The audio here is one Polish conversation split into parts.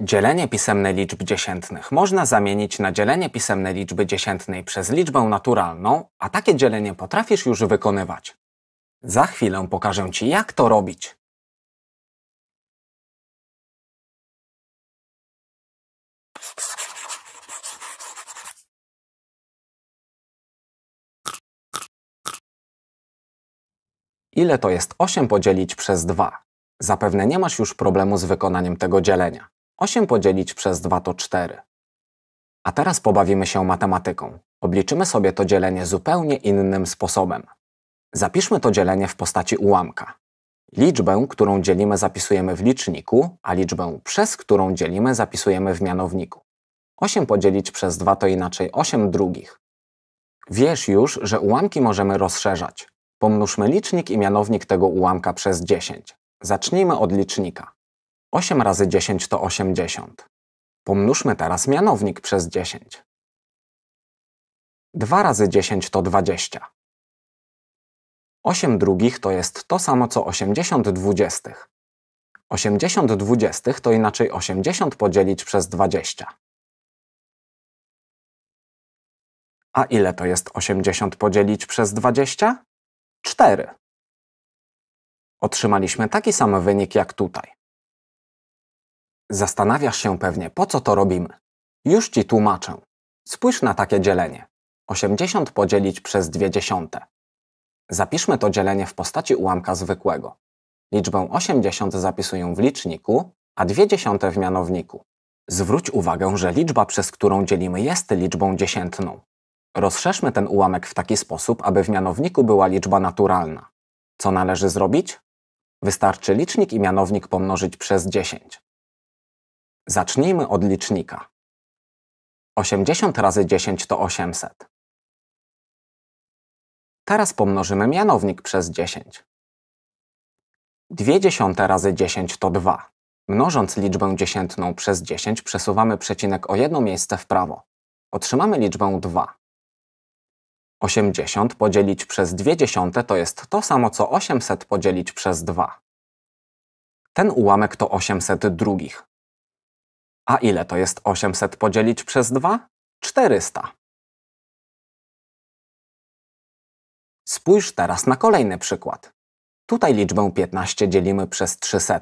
Dzielenie pisemne liczb dziesiętnych można zamienić na dzielenie pisemne liczby dziesiętnej przez liczbę naturalną, a takie dzielenie potrafisz już wykonywać. Za chwilę pokażę Ci, jak to robić. Ile to jest 8 podzielić przez 2? Zapewne nie masz już problemu z wykonaniem tego dzielenia. 8 podzielić przez 2 to 4. A teraz pobawimy się matematyką. Obliczymy sobie to dzielenie zupełnie innym sposobem. Zapiszmy to dzielenie w postaci ułamka. Liczbę, którą dzielimy, zapisujemy w liczniku, a liczbę, przez którą dzielimy, zapisujemy w mianowniku. 8 podzielić przez 2 to inaczej 8 drugich. Wiesz już, że ułamki możemy rozszerzać. Pomnóżmy licznik i mianownik tego ułamka przez 10. Zacznijmy od licznika. 8 razy 10 to 80. Pomnóżmy teraz mianownik przez 10. 2 razy 10 to 20. 8 drugich to jest to samo co 80 dwudziestych. 80 dwudziestych to inaczej 80 podzielić przez 20. A ile to jest 80 podzielić przez 20? 4. Otrzymaliśmy taki sam wynik jak tutaj. Zastanawiasz się pewnie, po co to robimy. Już ci tłumaczę. Spójrz na takie dzielenie. 80 podzielić przez 2 dziesiąte. Zapiszmy to dzielenie w postaci ułamka zwykłego. Liczbę 80 zapisuję w liczniku, a 2 dziesiąte w mianowniku. Zwróć uwagę, że liczba, przez którą dzielimy, jest liczbą dziesiętną. Rozszerzmy ten ułamek w taki sposób, aby w mianowniku była liczba naturalna. Co należy zrobić? Wystarczy licznik i mianownik pomnożyć przez 10. Zacznijmy od licznika. 80 razy 10 to 800. Teraz pomnożymy mianownik przez 10. 2 dziesiąte razy 10 to 2. Mnożąc liczbę dziesiętną przez 10 przesuwamy przecinek o jedno miejsce w prawo. Otrzymamy liczbę 2. 80 podzielić przez 2 dziesiąte to jest to samo co 800 podzielić przez 2. Ten ułamek to 800 drugich. A ile to jest 800 podzielić przez 2? 400. Spójrz teraz na kolejny przykład. Tutaj liczbę 15 dzielimy przez 300.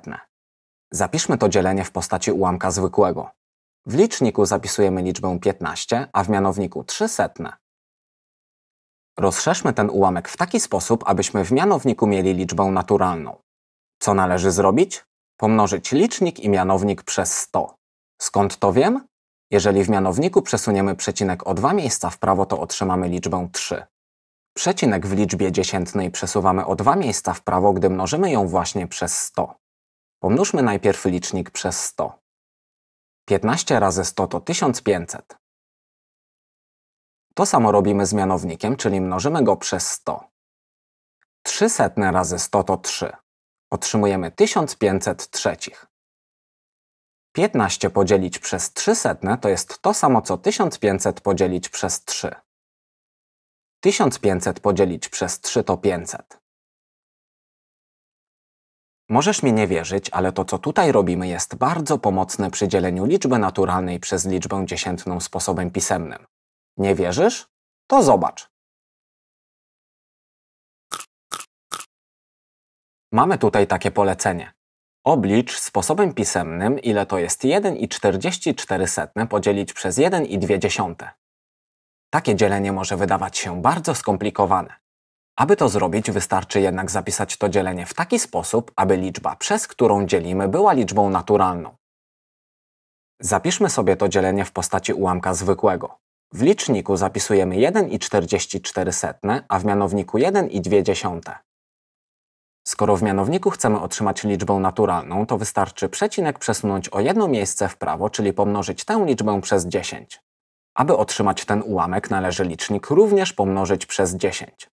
Zapiszmy to dzielenie w postaci ułamka zwykłego. W liczniku zapisujemy liczbę 15, a w mianowniku 300. Rozszerzmy ten ułamek w taki sposób, abyśmy w mianowniku mieli liczbę naturalną. Co należy zrobić? Pomnożyć licznik i mianownik przez 100. Skąd to wiem? Jeżeli w mianowniku przesuniemy przecinek o dwa miejsca w prawo, to otrzymamy liczbę 3. Przecinek w liczbie dziesiętnej przesuwamy o dwa miejsca w prawo, gdy mnożymy ją właśnie przez 100. Pomnóżmy najpierw licznik przez 100. 15 razy 100 to 1500. To samo robimy z mianownikiem, czyli mnożymy go przez 100. 300 razy 100 to 3. Otrzymujemy 1500 trzecich. 15 podzielić przez 300 to jest to samo co 1500 podzielić przez 3. 1500 podzielić przez 3 to 500. Możesz mi nie wierzyć, ale to co tutaj robimy jest bardzo pomocne przy dzieleniu liczby naturalnej przez liczbę dziesiętną sposobem pisemnym. Nie wierzysz? To zobacz. Mamy tutaj takie polecenie. Oblicz sposobem pisemnym, ile to jest 1,44 podzielić przez 1,2. Takie dzielenie może wydawać się bardzo skomplikowane. Aby to zrobić, wystarczy jednak zapisać to dzielenie w taki sposób, aby liczba, przez którą dzielimy, była liczbą naturalną. Zapiszmy sobie to dzielenie w postaci ułamka zwykłego. W liczniku zapisujemy 1,44, a w mianowniku 1,2. Skoro w mianowniku chcemy otrzymać liczbę naturalną, to wystarczy przecinek przesunąć o jedno miejsce w prawo, czyli pomnożyć tę liczbę przez 10. Aby otrzymać ten ułamek, należy licznik również pomnożyć przez 10.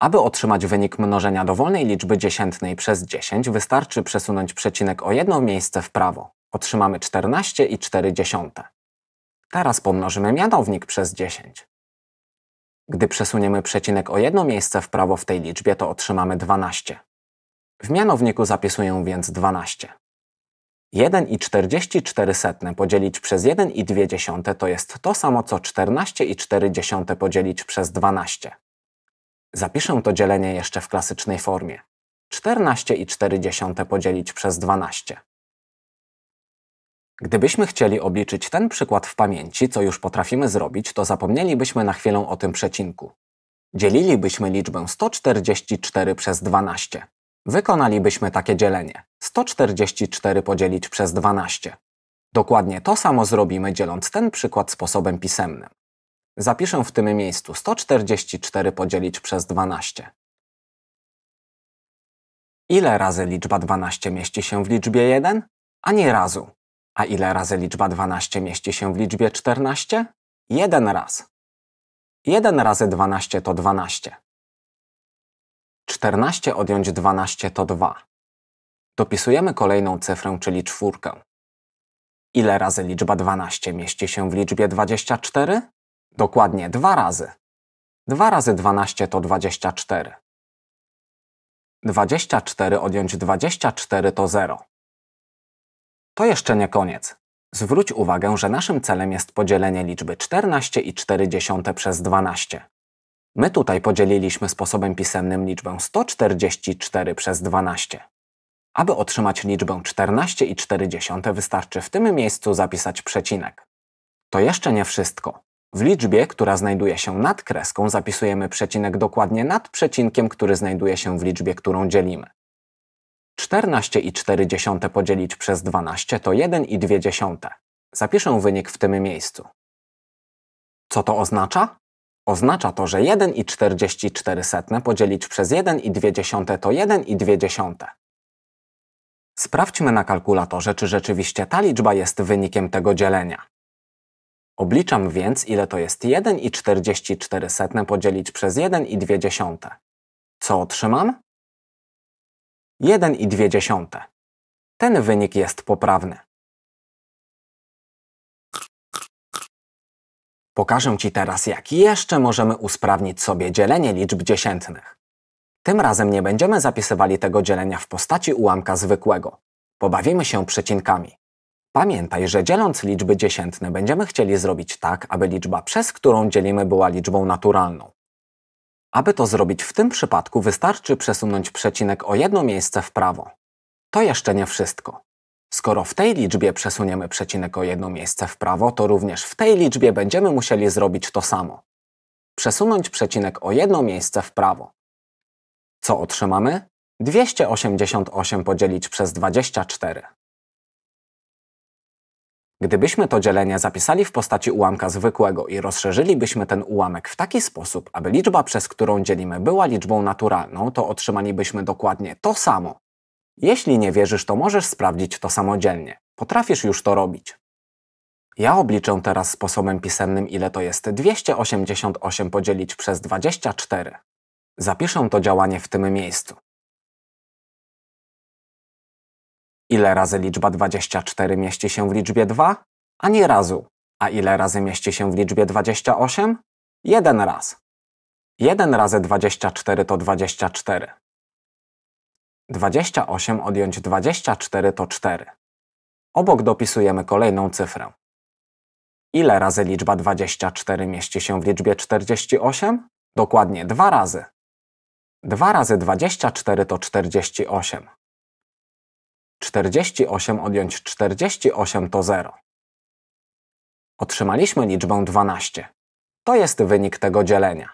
Aby otrzymać wynik mnożenia dowolnej liczby dziesiętnej przez 10, wystarczy przesunąć przecinek o jedno miejsce w prawo. Otrzymamy 14 i dziesiąte. Teraz pomnożymy mianownik przez 10. Gdy przesuniemy przecinek o jedno miejsce w prawo w tej liczbie, to otrzymamy 12. W mianowniku zapisuję więc 12. 1,44 podzielić przez 1,2 to jest to samo co 14,4 podzielić przez 12. Zapiszę to dzielenie jeszcze w klasycznej formie. 14,4 podzielić przez 12. Gdybyśmy chcieli obliczyć ten przykład w pamięci, co już potrafimy zrobić, to zapomnielibyśmy na chwilę o tym przecinku. Dzielilibyśmy liczbę 144 przez 12. Wykonalibyśmy takie dzielenie. 144 podzielić przez 12. Dokładnie to samo zrobimy dzieląc ten przykład sposobem pisemnym. Zapiszę w tym miejscu 144 podzielić przez 12. Ile razy liczba 12 mieści się w liczbie 1? Ani razu. A ile razy liczba 12 mieści się w liczbie 14? Jeden raz. 1 razy 12 to 12. 14 odjąć 12 to 2. Dopisujemy kolejną cyfrę, czyli czwórkę. Ile razy liczba 12 mieści się w liczbie 24? Dokładnie dwa razy. 2 razy 12 to 24. 24 odjąć 24 to 0. To jeszcze nie koniec. Zwróć uwagę, że naszym celem jest podzielenie liczby 14 i 40 przez 12. My tutaj podzieliliśmy sposobem pisemnym liczbę 144 przez 12. Aby otrzymać liczbę 14 i 40 wystarczy w tym miejscu zapisać przecinek. To jeszcze nie wszystko. W liczbie, która znajduje się nad kreską zapisujemy przecinek dokładnie nad przecinkiem, który znajduje się w liczbie, którą dzielimy. 14,4 podzielić przez 12 to 1,2. Zapiszę wynik w tym miejscu. Co to oznacza? Oznacza to, że 1,44 podzielić przez 1,2 to 1,2. Sprawdźmy na kalkulatorze, czy rzeczywiście ta liczba jest wynikiem tego dzielenia. Obliczam więc, ile to jest 1,44 podzielić przez 1,2. Co otrzymam? 1,2. Ten wynik jest poprawny. Pokażę Ci teraz, jak jeszcze możemy usprawnić sobie dzielenie liczb dziesiętnych. Tym razem nie będziemy zapisywali tego dzielenia w postaci ułamka zwykłego. Pobawimy się przecinkami. Pamiętaj, że dzieląc liczby dziesiętne będziemy chcieli zrobić tak, aby liczba, przez którą dzielimy była liczbą naturalną. Aby to zrobić w tym przypadku wystarczy przesunąć przecinek o jedno miejsce w prawo. To jeszcze nie wszystko. Skoro w tej liczbie przesuniemy przecinek o jedno miejsce w prawo, to również w tej liczbie będziemy musieli zrobić to samo. Przesunąć przecinek o jedno miejsce w prawo. Co otrzymamy? 288 podzielić przez 24. Gdybyśmy to dzielenie zapisali w postaci ułamka zwykłego i rozszerzylibyśmy ten ułamek w taki sposób, aby liczba, przez którą dzielimy, była liczbą naturalną, to otrzymalibyśmy dokładnie to samo. Jeśli nie wierzysz, to możesz sprawdzić to samodzielnie. Potrafisz już to robić. Ja obliczę teraz sposobem pisemnym, ile to jest 288 podzielić przez 24. Zapiszę to działanie w tym miejscu. Ile razy liczba 24 mieści się w liczbie 2? Ani razu. A ile razy mieści się w liczbie 28? Jeden raz. 1 razy 24 to 24. 28 odjąć 24 to 4. Obok dopisujemy kolejną cyfrę. Ile razy liczba 24 mieści się w liczbie 48? Dokładnie dwa razy. 2 razy 24 to 48. 48 odjąć 48 to 0. Otrzymaliśmy liczbę 12. To jest wynik tego dzielenia.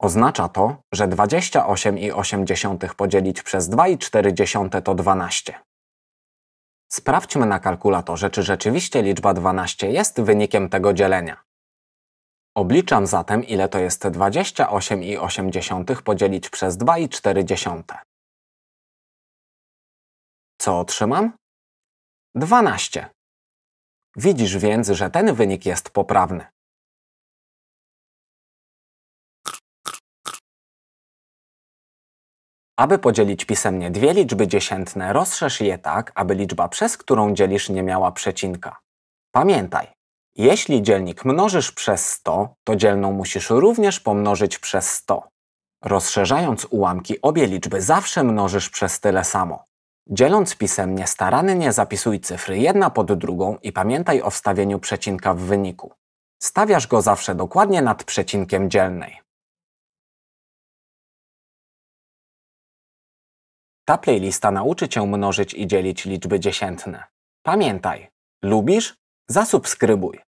Oznacza to, że 28,8 podzielić przez 2,4 to 12. Sprawdźmy na kalkulatorze, czy rzeczywiście liczba 12 jest wynikiem tego dzielenia. Obliczam zatem, ile to jest 28,8 podzielić przez 2,4. Co otrzymam? 12. Widzisz więc, że ten wynik jest poprawny. Aby podzielić pisemnie dwie liczby dziesiętne, rozszerz je tak, aby liczba, przez którą dzielisz, nie miała przecinka. Pamiętaj, jeśli dzielnik mnożysz przez 100, to dzielną musisz również pomnożyć przez 100. Rozszerzając ułamki, obie liczby zawsze mnożysz przez tyle samo. Dzieląc pisemnie, starannie zapisuj cyfry jedna pod drugą i pamiętaj o wstawieniu przecinka w wyniku. Stawiasz go zawsze dokładnie nad przecinkiem dzielnej. Ta playlista nauczy Cię mnożyć i dzielić liczby dziesiętne. Pamiętaj, lubisz? Zasubskrybuj.